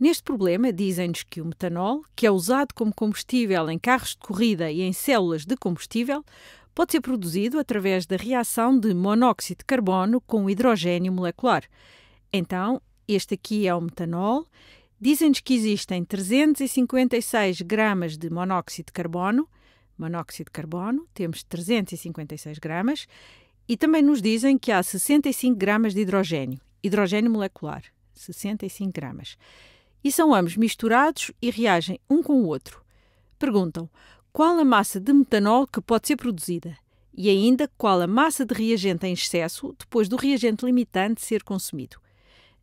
Neste problema, dizem-nos que o metanol, que é usado como combustível em carros de corrida e em células de combustível, pode ser produzido através da reação de monóxido de carbono com hidrogênio molecular. Então, este aqui é o metanol. Dizem-nos que existem 356 gramas de monóxido de carbono. Monóxido de carbono, temos 356 gramas. E também nos dizem que há 65 gramas de hidrogênio, hidrogênio molecular, 65 gramas e são ambos misturados e reagem um com o outro. Perguntam qual a massa de metanol que pode ser produzida e ainda qual a massa de reagente em excesso depois do reagente limitante ser consumido.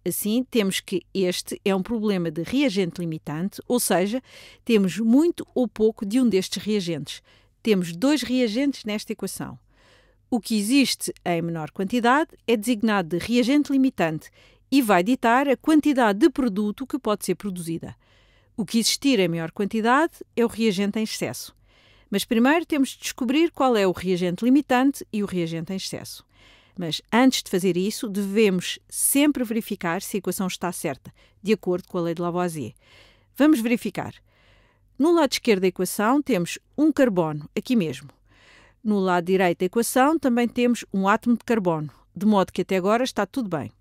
Assim, temos que este é um problema de reagente limitante, ou seja, temos muito ou pouco de um destes reagentes. Temos dois reagentes nesta equação. O que existe em menor quantidade é designado de reagente limitante e vai ditar a quantidade de produto que pode ser produzida. O que existir em maior quantidade é o reagente em excesso. Mas primeiro temos de descobrir qual é o reagente limitante e o reagente em excesso. Mas antes de fazer isso, devemos sempre verificar se a equação está certa, de acordo com a lei de Lavoisier. Vamos verificar. No lado esquerdo da equação temos um carbono, aqui mesmo. No lado direito da equação também temos um átomo de carbono, de modo que até agora está tudo bem.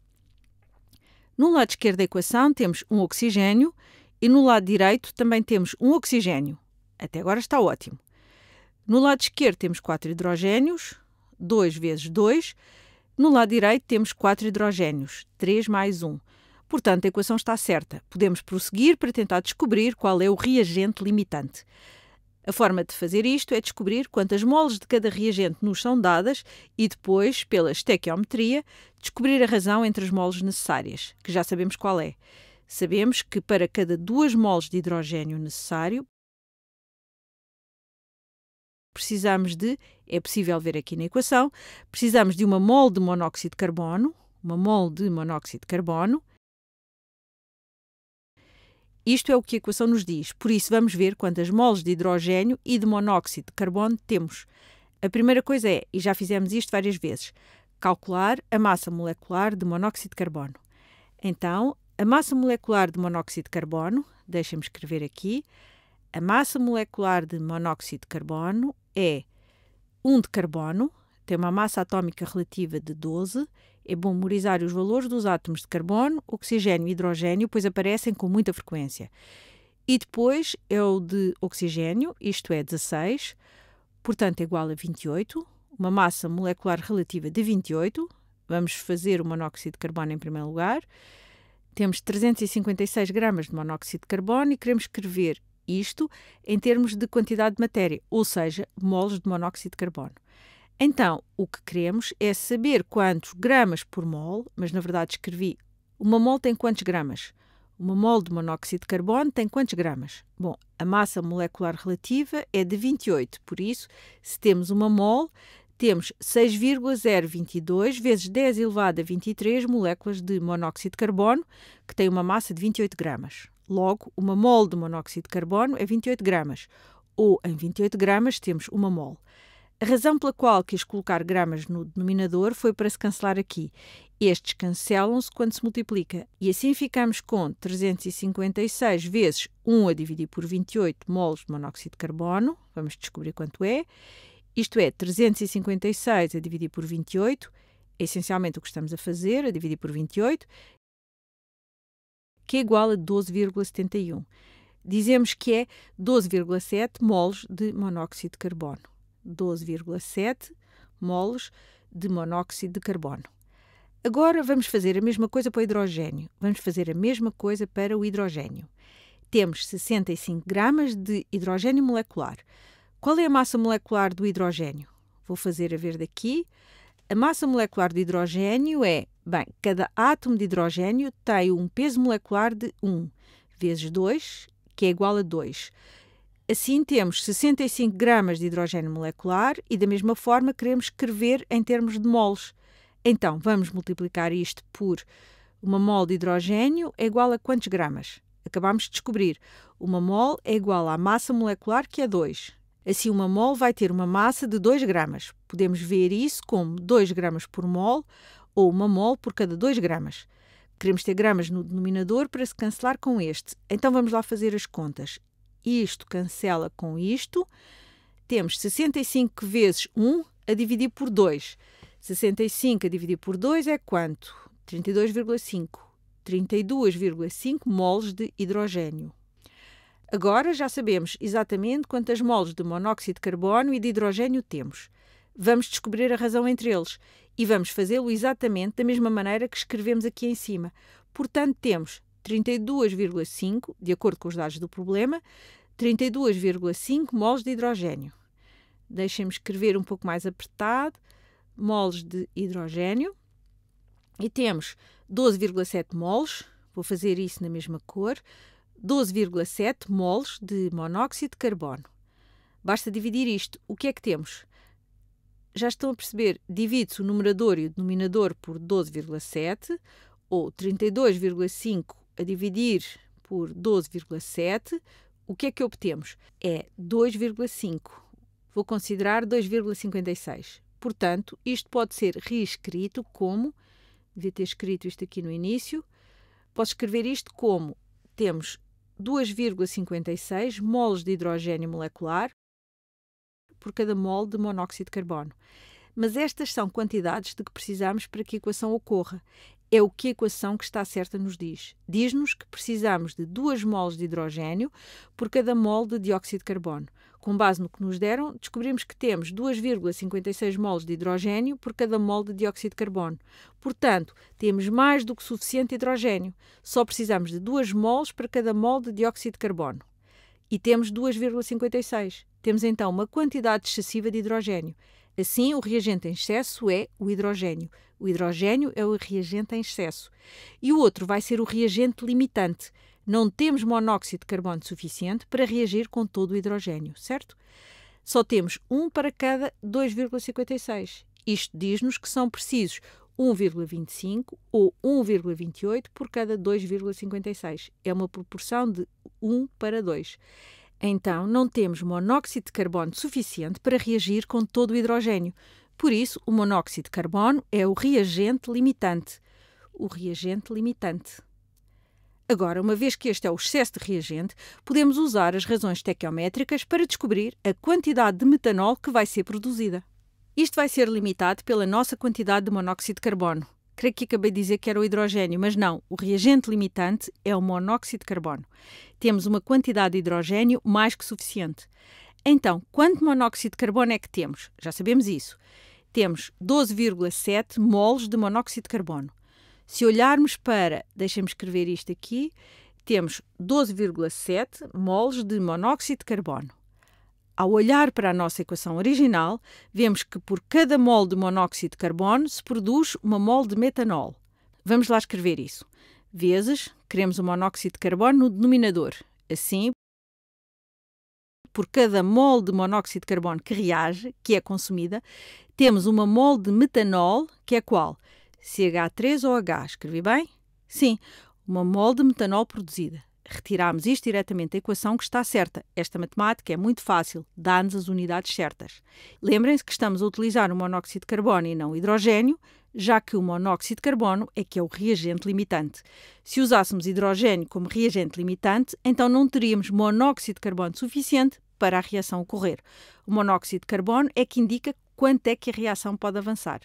No lado esquerdo da equação temos um oxigênio e no lado direito também temos um oxigênio. Até agora está ótimo. No lado esquerdo temos 4 hidrogênios, 2 vezes 2. No lado direito temos 4 hidrogênios, 3 mais 1. Portanto, a equação está certa. Podemos prosseguir para tentar descobrir qual é o reagente limitante. A forma de fazer isto é descobrir quantas moles de cada reagente nos são dadas e depois, pela estequiometria, descobrir a razão entre as moles necessárias, que já sabemos qual é. Sabemos que para cada duas moles de hidrogênio necessário, precisamos de, é possível ver aqui na equação, precisamos de uma mol de monóxido de carbono, uma mol de monóxido de carbono, isto é o que a equação nos diz, por isso vamos ver quantas moles de hidrogênio e de monóxido de carbono temos. A primeira coisa é, e já fizemos isto várias vezes, calcular a massa molecular de monóxido de carbono. Então, a massa molecular de monóxido de carbono, deixem-me escrever aqui, a massa molecular de monóxido de carbono é 1 de carbono, tem uma massa atómica relativa de 12 é bom memorizar os valores dos átomos de carbono, oxigênio e hidrogênio, pois aparecem com muita frequência. E depois é o de oxigênio, isto é 16, portanto é igual a 28, uma massa molecular relativa de 28. Vamos fazer o monóxido de carbono em primeiro lugar. Temos 356 gramas de monóxido de carbono e queremos escrever isto em termos de quantidade de matéria, ou seja, moles de monóxido de carbono. Então, o que queremos é saber quantos gramas por mol, mas na verdade escrevi uma mol tem quantos gramas? Uma mol de monóxido de carbono tem quantos gramas? Bom, a massa molecular relativa é de 28, por isso, se temos uma mol, temos 6,022 vezes 10 elevado a 23 moléculas de monóxido de carbono, que tem uma massa de 28 gramas. Logo, uma mol de monóxido de carbono é 28 gramas, ou em 28 gramas temos uma mol. A razão pela qual quis colocar gramas no denominador foi para se cancelar aqui. Estes cancelam-se quando se multiplica, e assim ficamos com 356 vezes 1 a dividir por 28 moles de monóxido de carbono, vamos descobrir quanto é, isto é, 356 a dividir por 28, é essencialmente o que estamos a fazer, a dividir por 28, que é igual a 12,71. Dizemos que é 12,7 moles de monóxido de carbono. 12,7 moles de monóxido de carbono. Agora vamos fazer a mesma coisa para o hidrogênio. Vamos fazer a mesma coisa para o hidrogênio. Temos 65 gramas de hidrogênio molecular. Qual é a massa molecular do hidrogênio? Vou fazer a ver daqui. A massa molecular do hidrogênio é, bem, cada átomo de hidrogênio tem um peso molecular de 1 vezes 2, que é igual a 2. Assim, temos 65 gramas de hidrogênio molecular e, da mesma forma, queremos escrever em termos de moles. Então, vamos multiplicar isto por uma mol de hidrogênio é igual a quantos gramas? Acabamos de descobrir. Uma mol é igual à massa molecular, que é 2. Assim, uma mol vai ter uma massa de 2 gramas. Podemos ver isso como 2 gramas por mol ou uma mol por cada 2 gramas. Queremos ter gramas no denominador para se cancelar com este. Então vamos lá fazer as contas isto cancela com isto. Temos 65 vezes 1 a dividir por 2. 65 a dividir por 2 é quanto? 32,5. 32,5 moles de hidrogênio. Agora já sabemos exatamente quantas moles de monóxido de carbono e de hidrogênio temos. Vamos descobrir a razão entre eles e vamos fazê-lo exatamente da mesma maneira que escrevemos aqui em cima. Portanto, temos 32,5, de acordo com os dados do problema, 32,5 moles de hidrogênio. Deixem-me escrever um pouco mais apertado, moles de hidrogênio. E temos 12,7 moles, vou fazer isso na mesma cor, 12,7 moles de monóxido de carbono. Basta dividir isto. O que é que temos? Já estão a perceber, divide-se o numerador e o denominador por 12,7, ou 32,5 a dividir por 12,7, o que é que obtemos? É 2,5. Vou considerar 2,56. Portanto, isto pode ser reescrito como, devia ter escrito isto aqui no início, posso escrever isto como temos 2,56 moles de hidrogênio molecular por cada mol de monóxido de carbono. Mas estas são quantidades de que precisamos para que a equação ocorra é o que a equação que está certa nos diz. Diz-nos que precisamos de 2 moles de hidrogênio por cada mole de dióxido de carbono. Com base no que nos deram, descobrimos que temos 2,56 moles de hidrogênio por cada mole de dióxido de carbono. Portanto, temos mais do que suficiente hidrogênio. Só precisamos de 2 moles para cada mole de dióxido de carbono. E temos 2,56. Temos então uma quantidade excessiva de hidrogênio. Assim, o reagente em excesso é o hidrogênio. O hidrogênio é o reagente em excesso. E o outro vai ser o reagente limitante. Não temos monóxido de carbono suficiente para reagir com todo o hidrogênio, certo? Só temos um para cada 2,56. Isto diz-nos que são precisos 1,25 ou 1,28 por cada 2,56. É uma proporção de 1 para 2. Então, não temos monóxido de carbono suficiente para reagir com todo o hidrogênio. Por isso, o monóxido de carbono é o reagente limitante. O reagente limitante. Agora, uma vez que este é o excesso de reagente, podemos usar as razões tequiométricas para descobrir a quantidade de metanol que vai ser produzida. Isto vai ser limitado pela nossa quantidade de monóxido de carbono. Creio que acabei de dizer que era o hidrogênio, mas não, o reagente limitante é o monóxido de carbono. Temos uma quantidade de hidrogênio mais que suficiente. Então, quanto monóxido de carbono é que temos? Já sabemos isso. Temos 12,7 moles de monóxido de carbono. Se olharmos para, deixem-me escrever isto aqui, temos 12,7 moles de monóxido de carbono. Ao olhar para a nossa equação original, vemos que por cada mol de monóxido de carbono se produz uma mol de metanol. Vamos lá escrever isso. Vezes, queremos o monóxido de carbono no denominador. Assim, por cada mol de monóxido de carbono que reage, que é consumida, temos uma mol de metanol, que é qual? CH3 ou H, escrevi bem? Sim, uma mol de metanol produzida retiramos isto diretamente da equação que está certa. Esta matemática é muito fácil, dá-nos as unidades certas. Lembrem-se que estamos a utilizar o monóxido de carbono e não o hidrogênio, já que o monóxido de carbono é que é o reagente limitante. Se usássemos hidrogênio como reagente limitante, então não teríamos monóxido de carbono suficiente para a reação ocorrer. O monóxido de carbono é que indica quanto é que a reação pode avançar.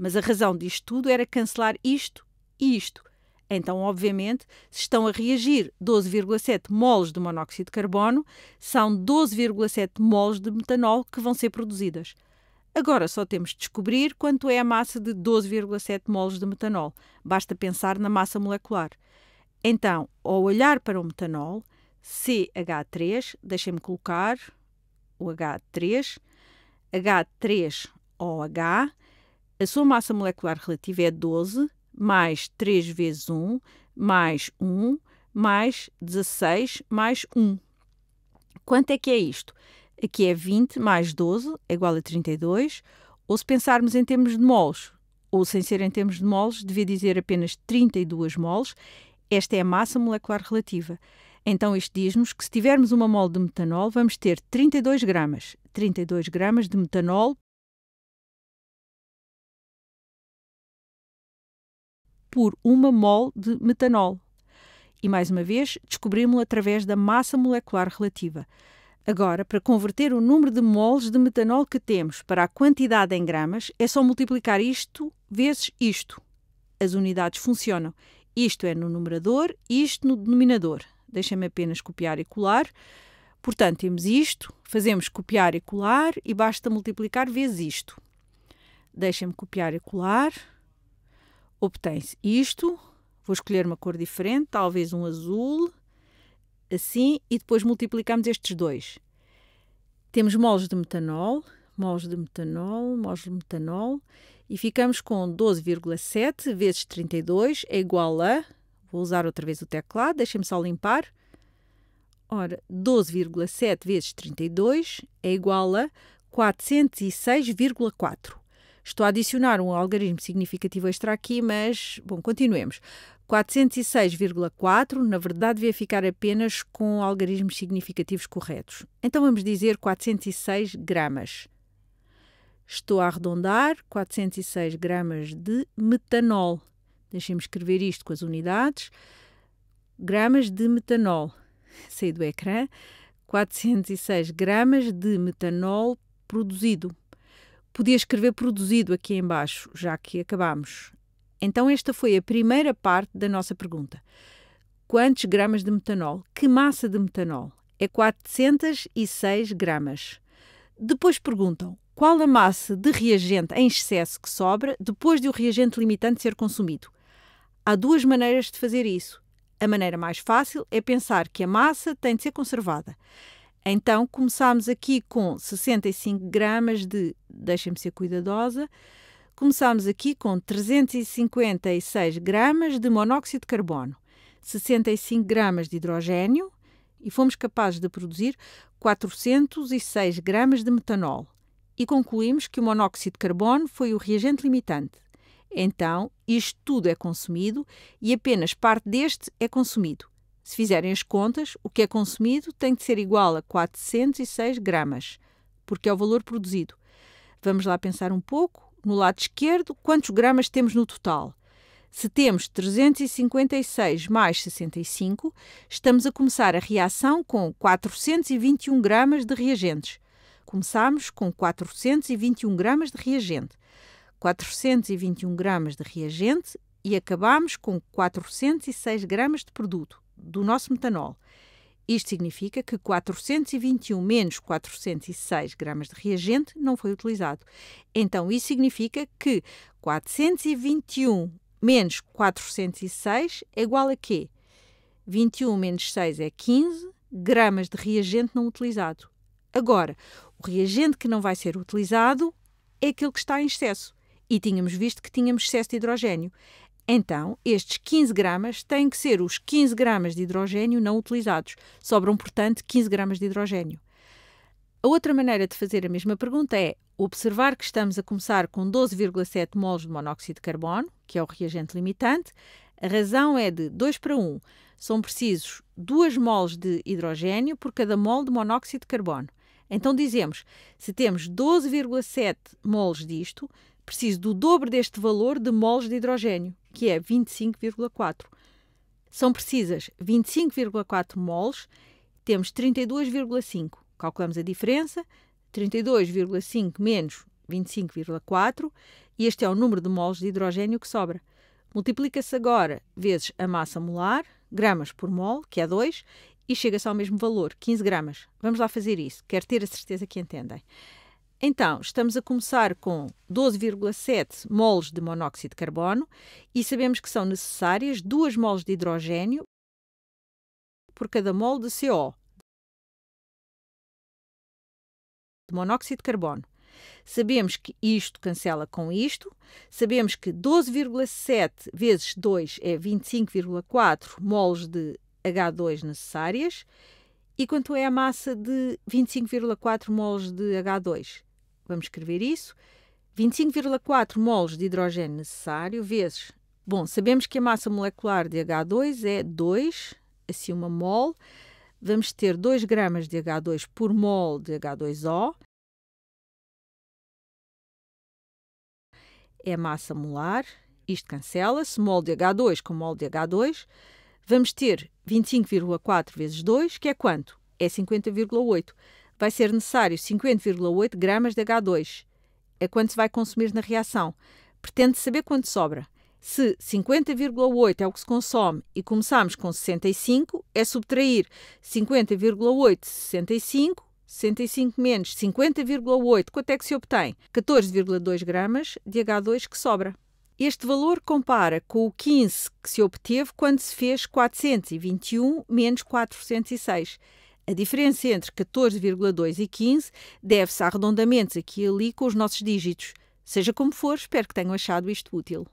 Mas a razão disto tudo era cancelar isto e isto. Então, obviamente, se estão a reagir 12,7 moles de monóxido de carbono, são 12,7 moles de metanol que vão ser produzidas. Agora só temos de descobrir quanto é a massa de 12,7 moles de metanol. Basta pensar na massa molecular. Então, ao olhar para o metanol, CH3, deixem-me colocar o H3, H3OH, a sua massa molecular relativa é 12 mais 3 vezes 1, mais 1, mais 16, mais 1. Quanto é que é isto? Aqui é 20 mais 12 é igual a 32, ou se pensarmos em termos de moles, ou sem ser em termos de moles, devia dizer apenas 32 moles, esta é a massa molecular relativa. Então isto diz-nos que se tivermos uma mole de metanol, vamos ter 32 gramas. 32 gramas de metanol por uma mol de metanol. E mais uma vez, descobrimos-lo através da massa molecular relativa. Agora, para converter o número de moles de metanol que temos para a quantidade em gramas, é só multiplicar isto vezes isto. As unidades funcionam. Isto é no numerador, isto no denominador. deixem me apenas copiar e colar. Portanto, temos isto, fazemos copiar e colar e basta multiplicar vezes isto. deixem me copiar e colar obtém-se isto. Vou escolher uma cor diferente, talvez um azul, assim, e depois multiplicamos estes dois. Temos moles de metanol, moles de metanol, moles de metanol, e ficamos com 12,7 vezes 32 é igual a. Vou usar outra vez o teclado, deixem-me só limpar. Ora, 12,7 vezes 32 é igual a 406,4. Estou a adicionar um algarismo significativo extra aqui, mas, bom, continuemos. 406,4, na verdade, devia ficar apenas com algarismos significativos corretos. Então vamos dizer 406 gramas. Estou a arredondar 406 gramas de metanol. Deixem-me escrever isto com as unidades. Gramas de metanol. Saí do ecrã. 406 gramas de metanol produzido podia escrever produzido aqui embaixo, já que acabamos. Então esta foi a primeira parte da nossa pergunta. Quantos gramas de metanol? Que massa de metanol? É 406 gramas. Depois perguntam qual a massa de reagente em excesso que sobra depois de o reagente limitante ser consumido. Há duas maneiras de fazer isso. A maneira mais fácil é pensar que a massa tem de ser conservada. Então começámos aqui com 65 gramas de, deixem-me ser cuidadosa, começámos aqui com 356 gramas de monóxido de carbono, 65 gramas de hidrogênio e fomos capazes de produzir 406 gramas de metanol. E concluímos que o monóxido de carbono foi o reagente limitante. Então, isto tudo é consumido e apenas parte deste é consumido. Se fizerem as contas, o que é consumido tem de ser igual a 406 gramas, porque é o valor produzido. Vamos lá pensar um pouco. No lado esquerdo, quantos gramas temos no total? Se temos 356 mais 65, estamos a começar a reação com 421 gramas de reagentes. Começamos com 421 gramas de reagente. 421 gramas de reagente e acabamos com 406 gramas de produto do nosso metanol. Isto significa que 421 menos 406 gramas de reagente não foi utilizado. Então, isso significa que 421 menos 406 é igual a quê? 21 menos 6 é 15 gramas de reagente não utilizado. Agora, o reagente que não vai ser utilizado é aquele que está em excesso. E tínhamos visto que tínhamos excesso de hidrogênio. Então, estes 15 gramas têm que ser os 15 gramas de hidrogênio não utilizados. Sobram, portanto, 15 gramas de hidrogênio. A outra maneira de fazer a mesma pergunta é observar que estamos a começar com 12,7 moles de monóxido de carbono, que é o reagente limitante. A razão é de 2 para 1. São precisos 2 moles de hidrogênio por cada mol de monóxido de carbono. Então dizemos, se temos 12,7 moles disto, preciso do dobro deste valor de moles de hidrogênio que é 25,4. São precisas 25,4 moles, temos 32,5. Calculamos a diferença, 32,5 menos 25,4, e este é o número de moles de hidrogênio que sobra. Multiplica-se agora vezes a massa molar, gramas por mol, que é 2, e chega-se ao mesmo valor, 15 gramas. Vamos lá fazer isso, quero ter a certeza que entendem. Então, estamos a começar com 12,7 moles de monóxido de carbono e sabemos que são necessárias 2 moles de hidrogênio por cada mol de CO, de monóxido de carbono. Sabemos que isto cancela com isto, sabemos que 12,7 vezes 2 é 25,4 moles de H2 necessárias. E quanto é a massa de 25,4 moles de H2? vamos escrever isso, 25,4 moles de hidrogênio necessário vezes. Bom, sabemos que a massa molecular de H2 é 2, assim uma mol. Vamos ter 2 gramas de H2 por mol de H2O. É a massa molar. Isto cancela-se. Mol de H2 com mol de H2. Vamos ter 25,4 vezes 2, que é quanto? É 50,8 vai ser necessário 50,8 gramas de H2. É quanto se vai consumir na reação. Pretende saber quanto sobra. Se 50,8 é o que se consome e começamos com 65, é subtrair 50,8 de 65 65 menos 50,8, quanto é que se obtém? 14,2 gramas de H2 que sobra. Este valor compara com o 15 que se obteve quando se fez 421 menos 406. A diferença entre 14,2 e 15 deve-se a arredondamentos aqui e ali com os nossos dígitos. Seja como for, espero que tenham achado isto útil.